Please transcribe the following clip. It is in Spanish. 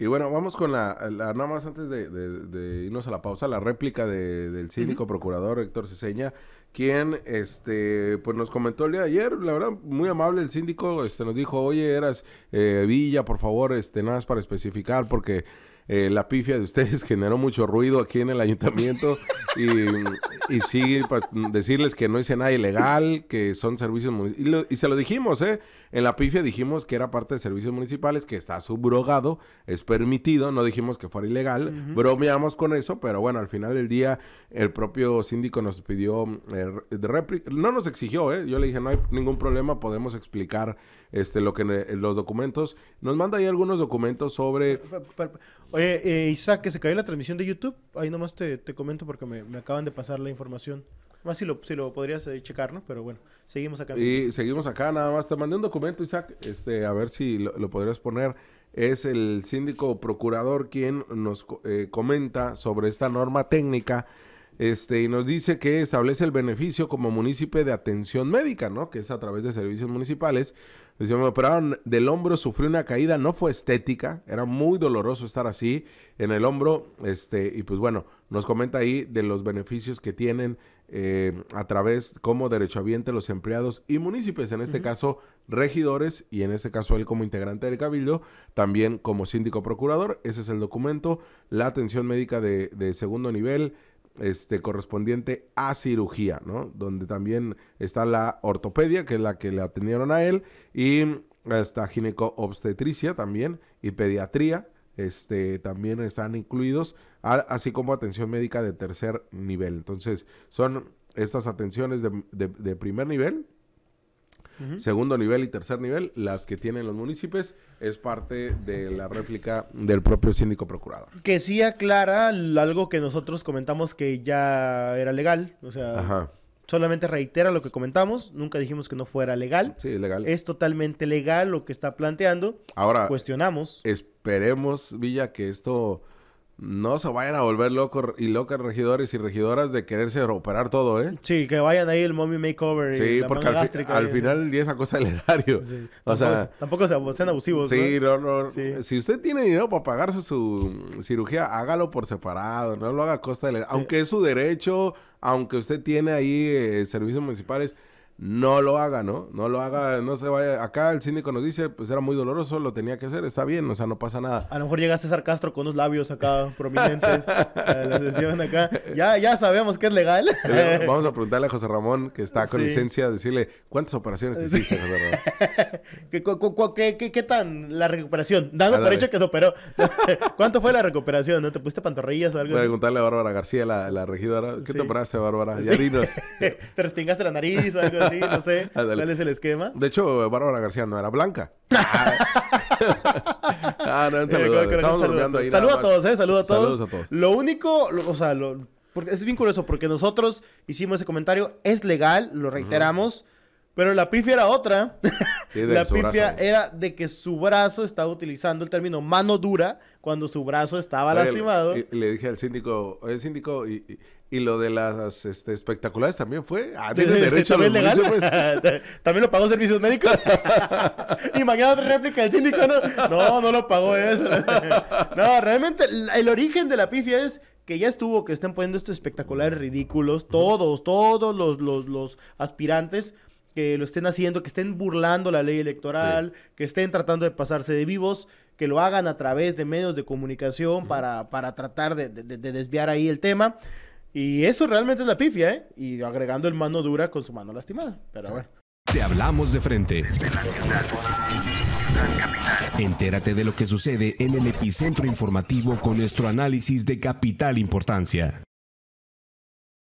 Y bueno, vamos con la, nada más antes de, irnos a la pausa, la réplica del síndico procurador Héctor Ceseña, quien este pues nos comentó el día de ayer, la verdad, muy amable el síndico, este nos dijo, oye, eras eh, Villa, por favor, este, nada más para especificar, porque eh, la pifia de ustedes generó mucho ruido aquí en el ayuntamiento y, y sí, pues, decirles que no hice nada ilegal, que son servicios municipales. Y, se lo dijimos, ¿eh? En la pifia dijimos que era parte de servicios municipales, que está subrogado, es permitido, no dijimos que fuera ilegal, bromeamos con eso, pero bueno, al final del día el propio síndico nos pidió, eh, no nos exigió, ¿eh? Yo le dije, no hay ningún problema, podemos explicar este, lo que los documentos. Nos manda ahí algunos documentos sobre... Oye, eh, Isaac, que se cayó la transmisión de YouTube. Ahí nomás te, comento porque me, acaban de pasar la información. Más si lo, si lo podrías eh, checar, ¿no? Pero bueno, seguimos acá. Y seguimos acá, nada más. Te mandé un documento, Isaac, este, a ver si lo, podrías poner. Es el síndico procurador quien nos eh, comenta sobre esta norma técnica este, y nos dice que establece el beneficio como municipio de atención médica, ¿no? Que es a través de servicios municipales. me operaron del hombro, sufrí una caída, no fue estética, era muy doloroso estar así en el hombro. Este, y pues bueno, nos comenta ahí de los beneficios que tienen eh, a través como derechohabiente los empleados y municipios, en este caso regidores y en este caso él como integrante del cabildo, también como síndico procurador. Ese es el documento, la atención médica de, de segundo nivel este, correspondiente a cirugía, ¿no? Donde también está la ortopedia, que es la que le atendieron a él, y está gineco-obstetricia también, y pediatría, este, también están incluidos, así como atención médica de tercer nivel. Entonces, son estas atenciones de primer nivel segundo nivel y tercer nivel, las que tienen los municipios, es parte de la réplica del propio síndico procurador. Que sí aclara algo que nosotros comentamos que ya era legal, o sea, solamente reitera lo que comentamos, nunca dijimos que no fuera legal. Sí, legal. Es totalmente legal lo que está planteando. Ahora, cuestionamos. Esperemos, Villa, que esto no se vayan a volver locos y locas regidores y regidoras de quererse operar todo, ¿eh? Sí, que vayan ahí el mommy makeover. Y la porque al, al final es a cosa del erario. O sea, tampoco sean abusivos. Sí, no, no. Si usted tiene dinero para pagarse su mm, cirugía, hágalo por separado, no lo haga a costa del erario. Aunque es su derecho, aunque usted tiene ahí eh, servicios municipales no lo haga, ¿no? No lo haga, no se vaya. Acá el síndico nos dice, pues era muy doloroso, lo tenía que hacer, está bien, o sea, no pasa nada. A lo mejor llega César Castro con unos labios acá prominentes eh, acá. Ya, ya sabemos que es legal. Vamos a preguntarle a José Ramón, que está con licencia, decirle, ¿cuántas operaciones te hiciste, José Ramón? ¿Qué, tan la recuperación? Dando ah, por hecho que se operó. ¿Cuánto fue la recuperación? ¿No te pusiste pantorrillas o algo? Voy a preguntarle a Bárbara García, la, regidora, ¿qué te operaste, Bárbara? Ya ¿Te respingaste la nariz o algo Sí, no sé cuál es el esquema. De hecho, Bárbara García no era blanca. Ah. ah, no, saludo. Saludos a todos, ¿eh? Saludos a todos. Saludos a todos. Lo único, o sea, lo, porque es bien curioso porque nosotros hicimos ese comentario, es legal, lo reiteramos. Pero la pifia era otra. la pifia era de que su brazo estaba utilizando el término mano dura cuando su brazo estaba lastimado. Le, dije al síndico, el síndico, y, lo de las este, espectaculares también fue. Ah, tiene derecho a los legal? Pues". También lo pagó servicios médicos. y mañana otra réplica del síndico, no, no, no lo pagó eso. no, realmente el origen de la pifia es que ya estuvo, que estén poniendo estos espectaculares ridículos, todos, todos los, los, los aspirantes que lo estén haciendo, que estén burlando la ley electoral, que estén tratando de pasarse de vivos, que lo hagan a través de medios de comunicación para, para, tratar de, desviar ahí el tema. Y eso realmente es la pifia, ¿eh? Y agregando el mano dura con su mano lastimada. Pero Te hablamos de frente. Entérate de lo que sucede en el epicentro informativo con nuestro análisis de capital importancia.